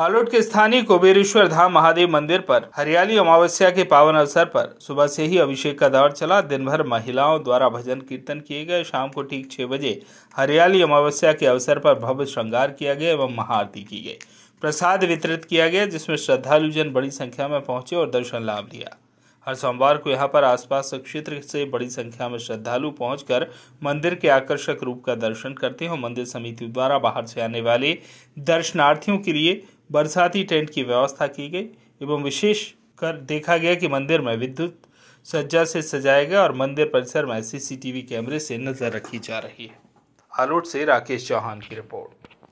आलोट के स्थानीय कुबेरेश्वर धाम महादेव मंदिर पर हरियाली अमावस्या के पावन अवसर पर सुबह से ही अभिषेक का दौर चला दिन भर महिलाओं द्वारा भजन कीर्तन किए गए शाम को ठीक छह बजे हरियाली अमावस्या के अवसर पर भव्य श्रृंगार किया गया एवं महाआरती की गई प्रसाद वितरित किया गया जिसमें श्रद्धालुजन बड़ी संख्या में पहुंचे और दर्शन लाभ लिया हर सोमवार को यहाँ पर आसपास क्षेत्र से बड़ी संख्या में श्रद्धालु पहुंचकर मंदिर के आकर्षक रूप का दर्शन करते हैं और मंदिर समिति द्वारा बाहर से आने वाले दर्शनार्थियों के लिए बरसाती टेंट की व्यवस्था की गई एवं विशेष कर देखा गया कि मंदिर में विद्युत सज्जा से सजाया गया और मंदिर परिसर में सीसीटीवी कैमरे से नजर रखी जा रही है आलोट से राकेश चौहान की रिपोर्ट